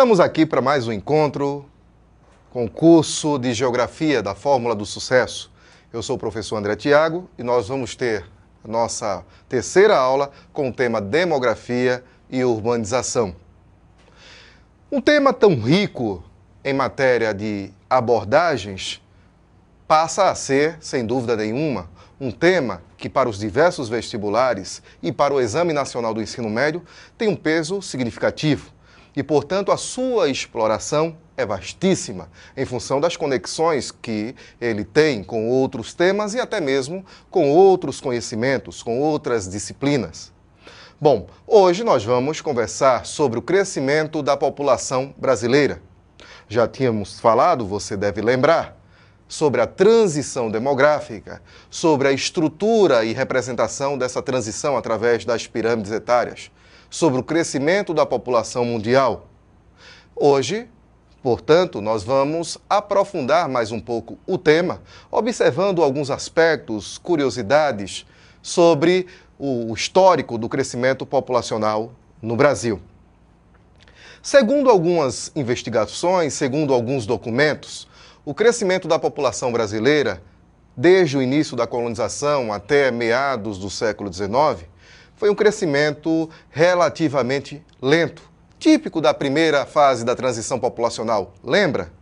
Estamos aqui para mais um encontro, concurso de Geografia da Fórmula do Sucesso. Eu sou o professor André Tiago e nós vamos ter a nossa terceira aula com o tema Demografia e Urbanização. Um tema tão rico em matéria de abordagens passa a ser, sem dúvida nenhuma, um tema que, para os diversos vestibulares e para o Exame Nacional do Ensino Médio, tem um peso significativo e, portanto, a sua exploração é vastíssima, em função das conexões que ele tem com outros temas e até mesmo com outros conhecimentos, com outras disciplinas. Bom, hoje nós vamos conversar sobre o crescimento da população brasileira. Já tínhamos falado, você deve lembrar, sobre a transição demográfica, sobre a estrutura e representação dessa transição através das pirâmides etárias sobre o crescimento da população mundial. Hoje, portanto, nós vamos aprofundar mais um pouco o tema, observando alguns aspectos, curiosidades sobre o histórico do crescimento populacional no Brasil. Segundo algumas investigações, segundo alguns documentos, o crescimento da população brasileira, desde o início da colonização até meados do século XIX, foi um crescimento relativamente lento, típico da primeira fase da transição populacional, lembra?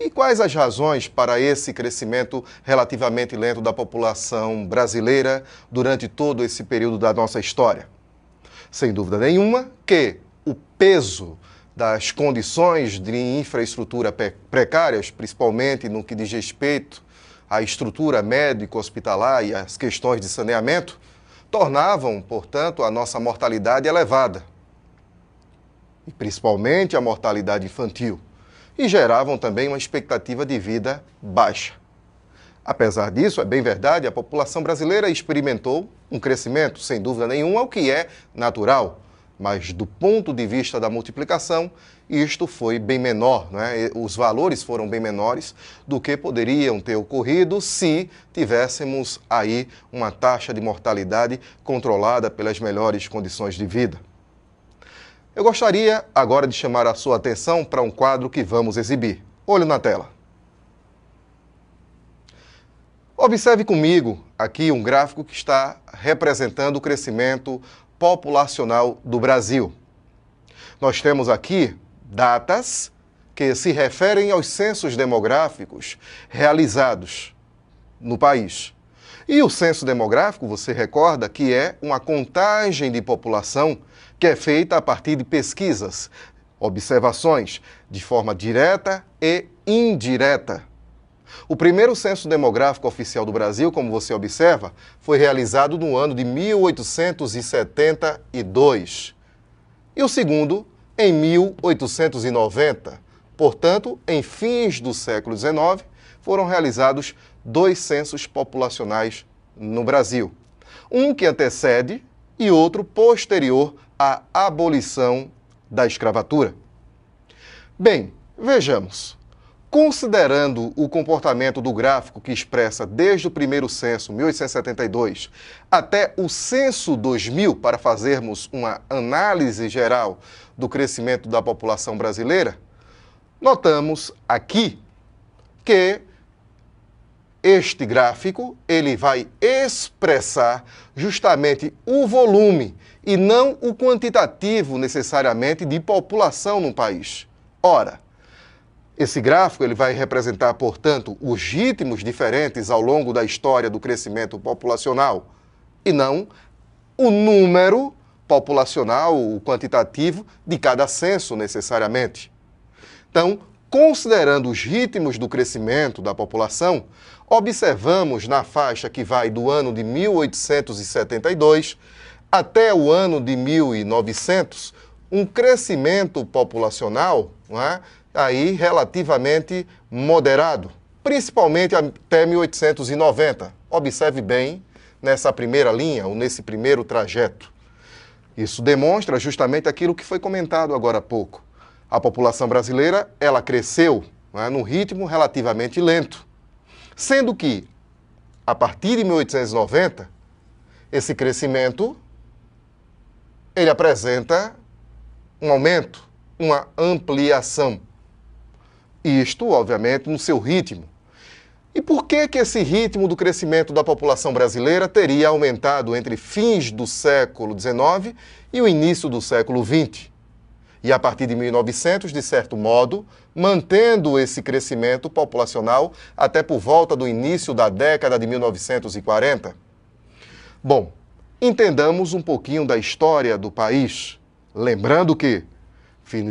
E quais as razões para esse crescimento relativamente lento da população brasileira durante todo esse período da nossa história? Sem dúvida nenhuma que o peso das condições de infraestrutura precárias, principalmente no que diz respeito à estrutura médico-hospitalar e às questões de saneamento, tornavam, portanto, a nossa mortalidade elevada, e principalmente a mortalidade infantil, e geravam também uma expectativa de vida baixa. Apesar disso, é bem verdade, a população brasileira experimentou um crescimento, sem dúvida nenhuma, o que é natural mas do ponto de vista da multiplicação, isto foi bem menor, né? os valores foram bem menores do que poderiam ter ocorrido se tivéssemos aí uma taxa de mortalidade controlada pelas melhores condições de vida. Eu gostaria agora de chamar a sua atenção para um quadro que vamos exibir. Olho na tela. Observe comigo aqui um gráfico que está representando o crescimento populacional do Brasil. Nós temos aqui datas que se referem aos censos demográficos realizados no país. E o censo demográfico, você recorda que é uma contagem de população que é feita a partir de pesquisas, observações, de forma direta e indireta. O primeiro censo demográfico oficial do Brasil, como você observa, foi realizado no ano de 1872. E o segundo, em 1890. Portanto, em fins do século XIX, foram realizados dois censos populacionais no Brasil. Um que antecede e outro posterior à abolição da escravatura. Bem, vejamos. Considerando o comportamento do gráfico que expressa desde o primeiro censo, 1872, até o censo 2000, para fazermos uma análise geral do crescimento da população brasileira, notamos aqui que este gráfico ele vai expressar justamente o volume e não o quantitativo necessariamente de população no país. Ora, esse gráfico ele vai representar, portanto, os ritmos diferentes ao longo da história do crescimento populacional e não o número populacional, o quantitativo de cada censo necessariamente. Então, considerando os ritmos do crescimento da população, observamos na faixa que vai do ano de 1872 até o ano de 1900 um crescimento populacional não é, aí relativamente moderado, principalmente até 1890. Observe bem nessa primeira linha ou nesse primeiro trajeto. Isso demonstra justamente aquilo que foi comentado agora há pouco. A população brasileira, ela cresceu né, num ritmo relativamente lento, sendo que a partir de 1890 esse crescimento ele apresenta um aumento, uma ampliação. Isto, obviamente, no seu ritmo. E por que que esse ritmo do crescimento da população brasileira teria aumentado entre fins do século XIX e o início do século XX? E a partir de 1900, de certo modo, mantendo esse crescimento populacional até por volta do início da década de 1940? Bom, entendamos um pouquinho da história do país, lembrando que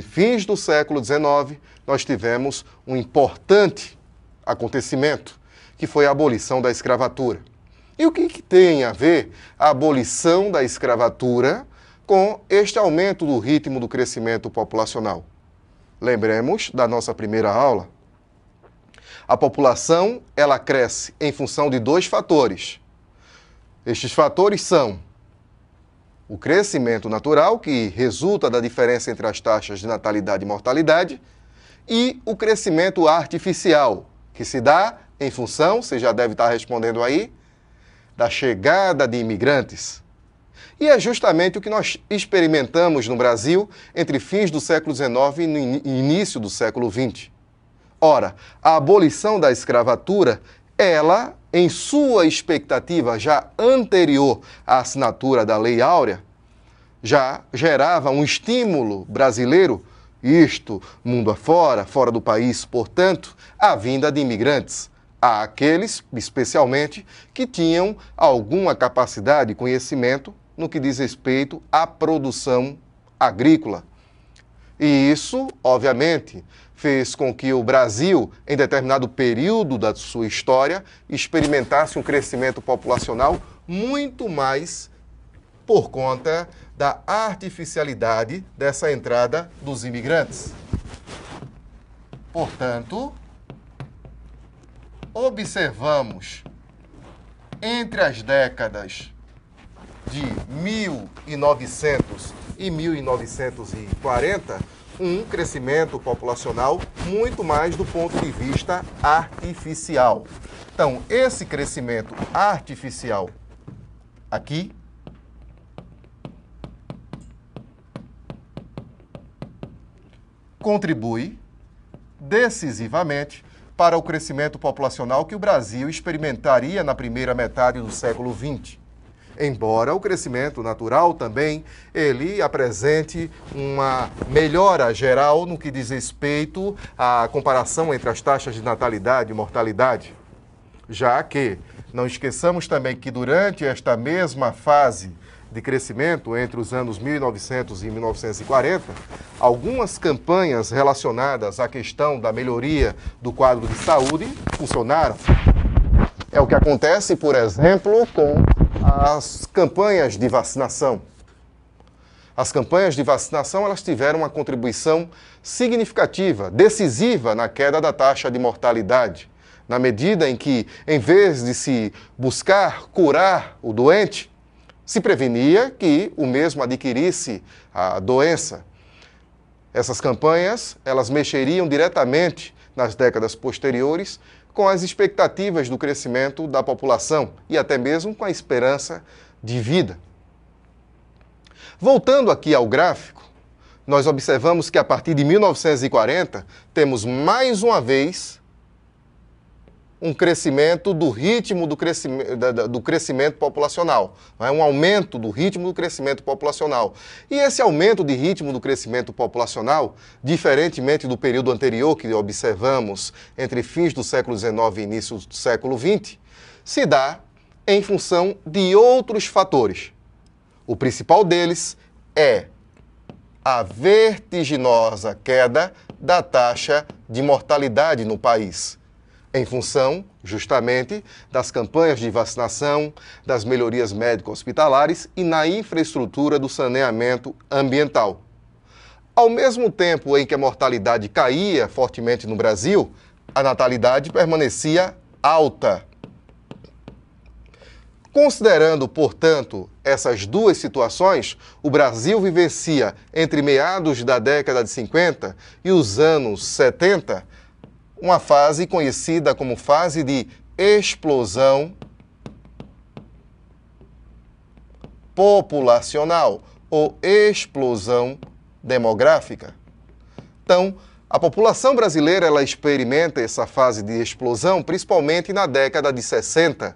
fins do século XIX, nós tivemos um importante acontecimento, que foi a abolição da escravatura. E o que, que tem a ver a abolição da escravatura com este aumento do ritmo do crescimento populacional? Lembremos da nossa primeira aula. A população, ela cresce em função de dois fatores. Estes fatores são o crescimento natural, que resulta da diferença entre as taxas de natalidade e mortalidade, e o crescimento artificial, que se dá em função, você já deve estar respondendo aí, da chegada de imigrantes. E é justamente o que nós experimentamos no Brasil entre fins do século XIX e início do século XX. Ora, a abolição da escravatura, ela em sua expectativa já anterior à assinatura da Lei Áurea, já gerava um estímulo brasileiro, isto mundo afora, fora do país, portanto, à vinda de imigrantes, a aqueles, especialmente, que tinham alguma capacidade e conhecimento no que diz respeito à produção agrícola. E isso, obviamente, fez com que o Brasil, em determinado período da sua história, experimentasse um crescimento populacional muito mais por conta da artificialidade dessa entrada dos imigrantes. Portanto, observamos entre as décadas de 1900 e 1940 um crescimento populacional muito mais do ponto de vista artificial. Então, esse crescimento artificial aqui contribui decisivamente para o crescimento populacional que o Brasil experimentaria na primeira metade do século XX embora o crescimento natural também ele apresente uma melhora geral no que diz respeito à comparação entre as taxas de natalidade e mortalidade, já que não esqueçamos também que durante esta mesma fase de crescimento entre os anos 1900 e 1940, algumas campanhas relacionadas à questão da melhoria do quadro de saúde funcionaram. É o que acontece, por exemplo, com as campanhas de vacinação. As campanhas de vacinação elas tiveram uma contribuição significativa, decisiva na queda da taxa de mortalidade, na medida em que, em vez de se buscar curar o doente, se prevenia que o mesmo adquirisse a doença. Essas campanhas elas mexeriam diretamente nas décadas posteriores com as expectativas do crescimento da população e até mesmo com a esperança de vida. Voltando aqui ao gráfico, nós observamos que a partir de 1940 temos mais uma vez um crescimento do ritmo do crescimento, do crescimento populacional, né? um aumento do ritmo do crescimento populacional. E esse aumento de ritmo do crescimento populacional, diferentemente do período anterior que observamos entre fins do século XIX e início do século XX, se dá em função de outros fatores. O principal deles é a vertiginosa queda da taxa de mortalidade no país em função, justamente, das campanhas de vacinação, das melhorias médico-hospitalares e na infraestrutura do saneamento ambiental. Ao mesmo tempo em que a mortalidade caía fortemente no Brasil, a natalidade permanecia alta. Considerando, portanto, essas duas situações, o Brasil vivencia entre meados da década de 50 e os anos 70 uma fase conhecida como fase de explosão populacional ou explosão demográfica. Então, a população brasileira ela experimenta essa fase de explosão principalmente na década de 60.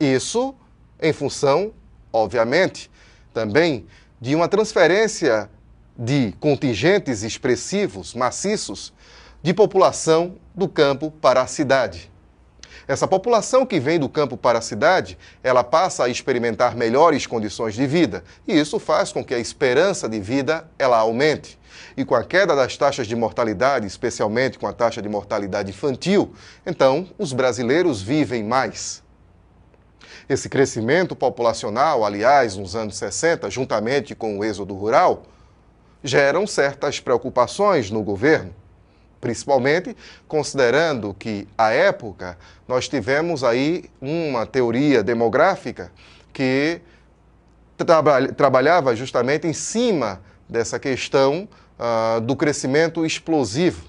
Isso em função, obviamente, também de uma transferência de contingentes expressivos, maciços, de população do campo para a cidade. Essa população que vem do campo para a cidade, ela passa a experimentar melhores condições de vida, e isso faz com que a esperança de vida ela aumente. E com a queda das taxas de mortalidade, especialmente com a taxa de mortalidade infantil, então os brasileiros vivem mais. Esse crescimento populacional, aliás, nos anos 60, juntamente com o êxodo rural, geram certas preocupações no governo principalmente considerando que, à época, nós tivemos aí uma teoria demográfica que trabalhava justamente em cima dessa questão uh, do crescimento explosivo,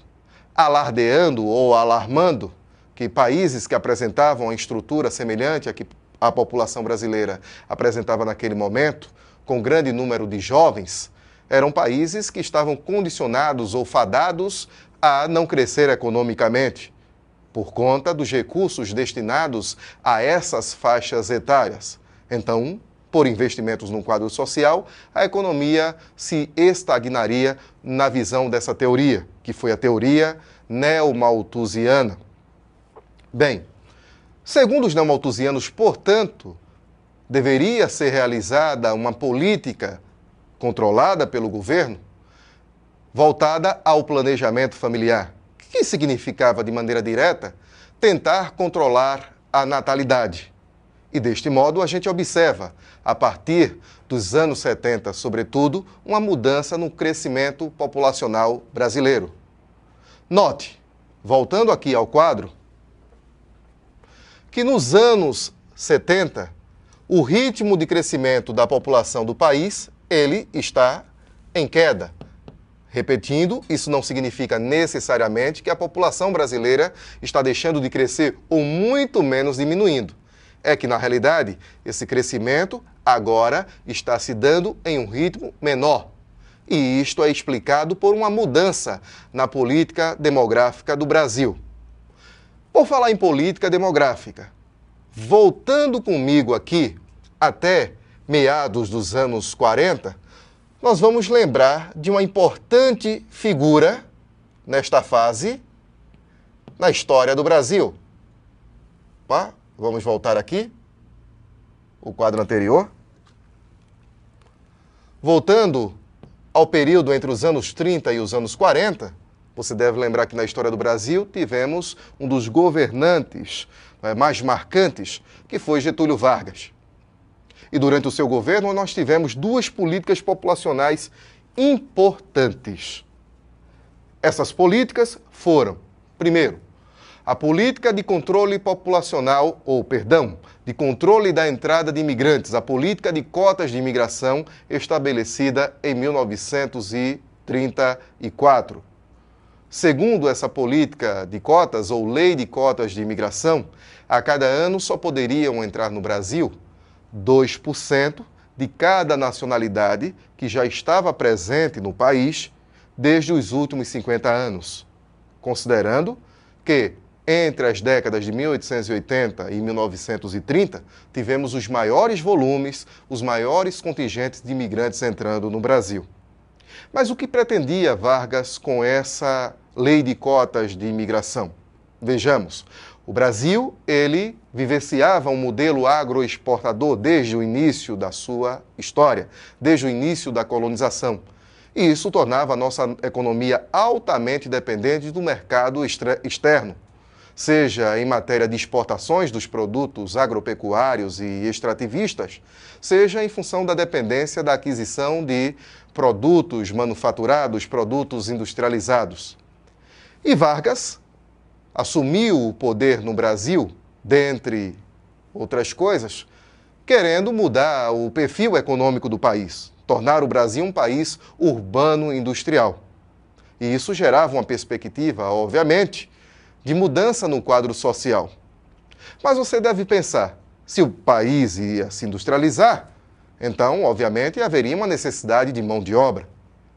alardeando ou alarmando que países que apresentavam uma estrutura semelhante à que a população brasileira apresentava naquele momento, com grande número de jovens, eram países que estavam condicionados ou fadados a não crescer economicamente por conta dos recursos destinados a essas faixas etárias. Então, por investimentos no quadro social, a economia se estagnaria na visão dessa teoria, que foi a teoria neomalthusiana. Bem, segundo os neomalthusianos, portanto, deveria ser realizada uma política controlada pelo governo voltada ao planejamento familiar, que significava, de maneira direta, tentar controlar a natalidade. E deste modo a gente observa, a partir dos anos 70, sobretudo, uma mudança no crescimento populacional brasileiro. Note, voltando aqui ao quadro, que nos anos 70, o ritmo de crescimento da população do país, ele está em queda. Repetindo, isso não significa necessariamente que a população brasileira está deixando de crescer ou muito menos diminuindo. É que, na realidade, esse crescimento agora está se dando em um ritmo menor. E isto é explicado por uma mudança na política demográfica do Brasil. Por falar em política demográfica, voltando comigo aqui até meados dos anos 40, nós vamos lembrar de uma importante figura nesta fase na história do Brasil. Opa, vamos voltar aqui, o quadro anterior. Voltando ao período entre os anos 30 e os anos 40, você deve lembrar que na história do Brasil tivemos um dos governantes né, mais marcantes, que foi Getúlio Vargas. E durante o seu governo, nós tivemos duas políticas populacionais importantes. Essas políticas foram, primeiro, a política de controle populacional, ou perdão, de controle da entrada de imigrantes, a política de cotas de imigração estabelecida em 1934. Segundo essa política de cotas, ou lei de cotas de imigração, a cada ano só poderiam entrar no Brasil 2% de cada nacionalidade que já estava presente no país desde os últimos 50 anos, considerando que entre as décadas de 1880 e 1930 tivemos os maiores volumes, os maiores contingentes de imigrantes entrando no Brasil. Mas o que pretendia Vargas com essa lei de cotas de imigração? Vejamos, o Brasil, ele vivenciava um modelo agroexportador desde o início da sua história, desde o início da colonização. E isso tornava a nossa economia altamente dependente do mercado externo, seja em matéria de exportações dos produtos agropecuários e extrativistas, seja em função da dependência da aquisição de produtos manufaturados, produtos industrializados. E Vargas assumiu o poder no Brasil, dentre outras coisas, querendo mudar o perfil econômico do país, tornar o Brasil um país urbano industrial. E isso gerava uma perspectiva, obviamente, de mudança no quadro social. Mas você deve pensar, se o país ia se industrializar, então, obviamente, haveria uma necessidade de mão de obra.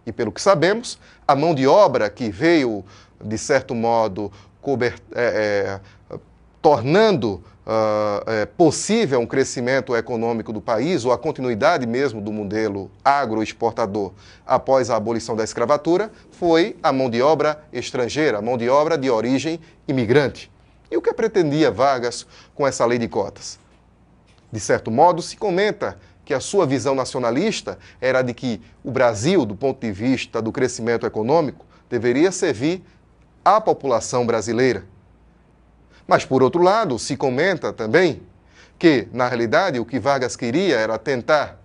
E pelo que sabemos, a mão de obra que veio, de certo modo, cobert, é, é, tornando uh, é, possível um crescimento econômico do país, ou a continuidade mesmo do modelo agroexportador após a abolição da escravatura, foi a mão de obra estrangeira, a mão de obra de origem imigrante. E o que pretendia Vargas com essa lei de cotas? De certo modo, se comenta que a sua visão nacionalista era de que o Brasil, do ponto de vista do crescimento econômico, deveria servir à população brasileira. Mas, por outro lado, se comenta também que, na realidade, o que Vargas queria era tentar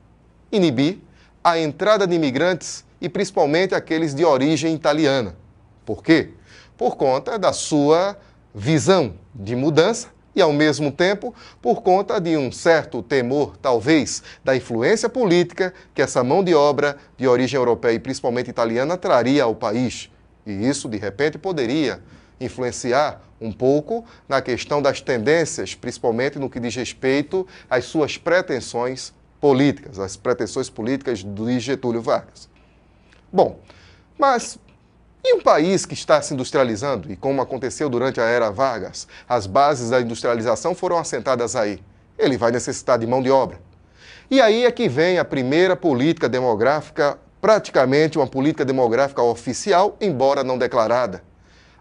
inibir a entrada de imigrantes e principalmente aqueles de origem italiana. Por quê? Por conta da sua visão de mudança e, ao mesmo tempo, por conta de um certo temor, talvez, da influência política que essa mão de obra de origem europeia e principalmente italiana traria ao país. E isso, de repente, poderia influenciar um pouco na questão das tendências, principalmente no que diz respeito às suas pretensões políticas, às pretensões políticas de Getúlio Vargas. Bom, mas em um país que está se industrializando, e como aconteceu durante a era Vargas, as bases da industrialização foram assentadas aí. Ele vai necessitar de mão de obra. E aí é que vem a primeira política demográfica praticamente uma política demográfica oficial, embora não declarada.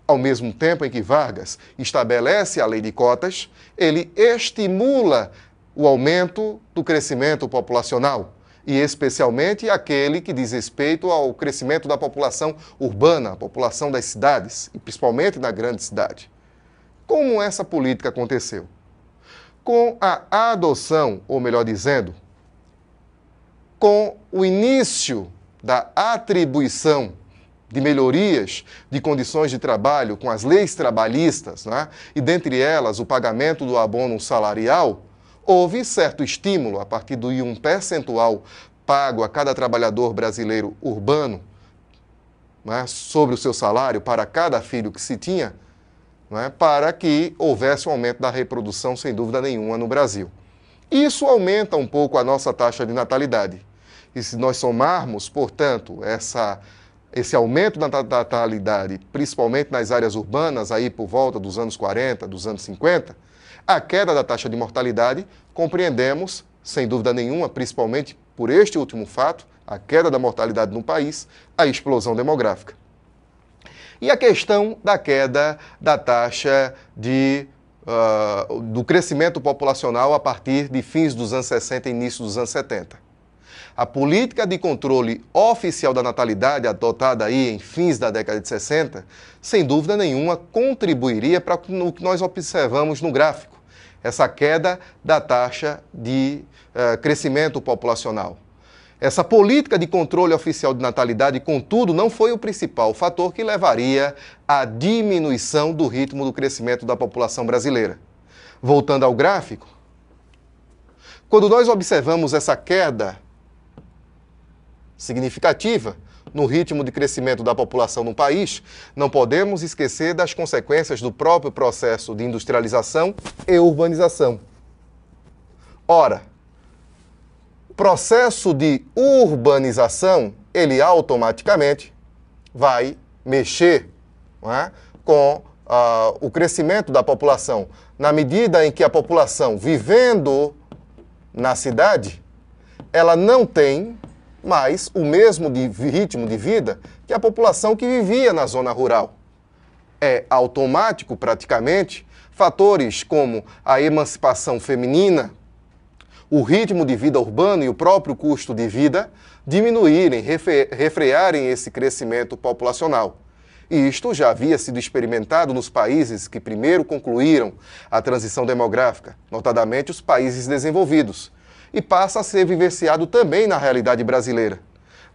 Ao mesmo tempo em que Vargas estabelece a lei de cotas, ele estimula o aumento do crescimento populacional, e especialmente aquele que diz respeito ao crescimento da população urbana, a população das cidades, e principalmente na grande cidade. Como essa política aconteceu? Com a adoção, ou melhor dizendo, com o início da atribuição de melhorias de condições de trabalho com as leis trabalhistas, né? e dentre elas o pagamento do abono salarial, houve certo estímulo a partir do um percentual pago a cada trabalhador brasileiro urbano né? sobre o seu salário para cada filho que se tinha, né? para que houvesse um aumento da reprodução, sem dúvida nenhuma, no Brasil. Isso aumenta um pouco a nossa taxa de natalidade. E se nós somarmos, portanto, essa, esse aumento da natalidade, principalmente nas áreas urbanas, aí por volta dos anos 40, dos anos 50, a queda da taxa de mortalidade compreendemos, sem dúvida nenhuma, principalmente por este último fato, a queda da mortalidade no país, a explosão demográfica. E a questão da queda da taxa de Uh, do crescimento populacional a partir de fins dos anos 60 e início dos anos 70. A política de controle oficial da natalidade, adotada aí em fins da década de 60, sem dúvida nenhuma contribuiria para o que nós observamos no gráfico, essa queda da taxa de uh, crescimento populacional. Essa política de controle oficial de natalidade, contudo, não foi o principal fator que levaria à diminuição do ritmo do crescimento da população brasileira. Voltando ao gráfico, quando nós observamos essa queda significativa no ritmo de crescimento da população no país, não podemos esquecer das consequências do próprio processo de industrialização e urbanização. Ora, o processo de urbanização, ele automaticamente vai mexer é? com uh, o crescimento da população. Na medida em que a população vivendo na cidade, ela não tem mas o mesmo de ritmo de vida que a população que vivia na zona rural. É automático, praticamente, fatores como a emancipação feminina, o ritmo de vida urbano e o próprio custo de vida diminuírem, refrearem esse crescimento populacional. E isto já havia sido experimentado nos países que primeiro concluíram a transição demográfica, notadamente os países desenvolvidos, e passa a ser vivenciado também na realidade brasileira.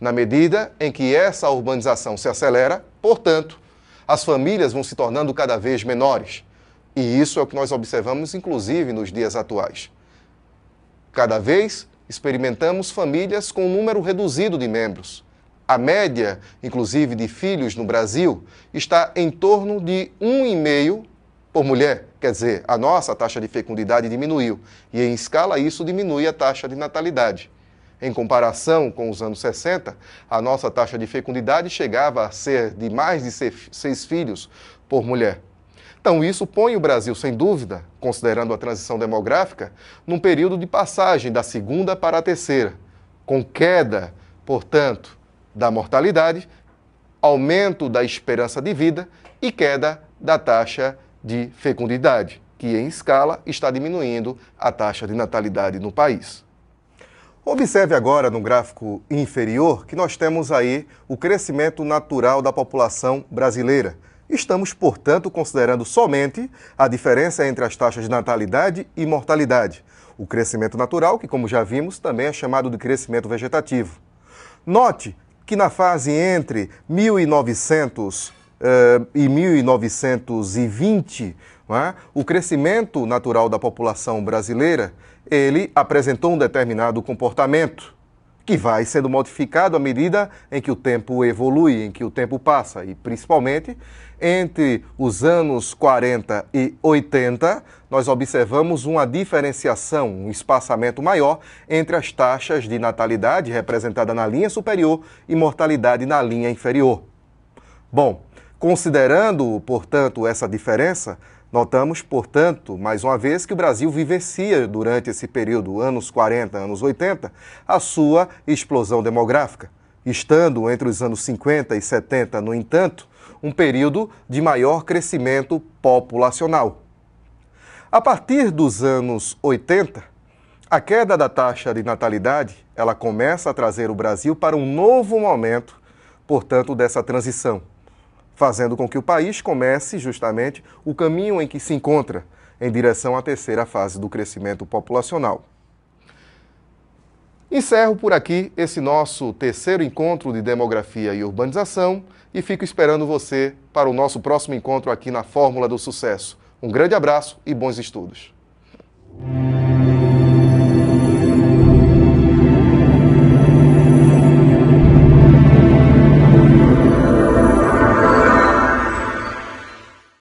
Na medida em que essa urbanização se acelera, portanto, as famílias vão se tornando cada vez menores. E isso é o que nós observamos, inclusive, nos dias atuais. Cada vez experimentamos famílias com um número reduzido de membros. A média, inclusive, de filhos no Brasil está em torno de 1,5 por mulher. Quer dizer, a nossa taxa de fecundidade diminuiu e, em escala, isso diminui a taxa de natalidade. Em comparação com os anos 60, a nossa taxa de fecundidade chegava a ser de mais de seis filhos por mulher. Então, isso põe o Brasil, sem dúvida, considerando a transição demográfica, num período de passagem da segunda para a terceira, com queda, portanto, da mortalidade, aumento da esperança de vida e queda da taxa de fecundidade, que em escala está diminuindo a taxa de natalidade no país. Observe agora no gráfico inferior que nós temos aí o crescimento natural da população brasileira. Estamos, portanto, considerando somente a diferença entre as taxas de natalidade e mortalidade. O crescimento natural, que, como já vimos, também é chamado de crescimento vegetativo. Note que na fase entre 1900 uh, em 1920, é? o crescimento natural da população brasileira ele apresentou um determinado comportamento que vai sendo modificado à medida em que o tempo evolui, em que o tempo passa. E principalmente entre os anos 40 e 80, nós observamos uma diferenciação, um espaçamento maior entre as taxas de natalidade, representada na linha superior, e mortalidade na linha inferior. Bom, Considerando, portanto, essa diferença, notamos, portanto, mais uma vez, que o Brasil vivencia durante esse período, anos 40, anos 80, a sua explosão demográfica, estando entre os anos 50 e 70, no entanto, um período de maior crescimento populacional. A partir dos anos 80, a queda da taxa de natalidade, ela começa a trazer o Brasil para um novo momento, portanto, dessa transição fazendo com que o país comece justamente o caminho em que se encontra em direção à terceira fase do crescimento populacional. Encerro por aqui esse nosso terceiro encontro de demografia e urbanização e fico esperando você para o nosso próximo encontro aqui na Fórmula do Sucesso. Um grande abraço e bons estudos.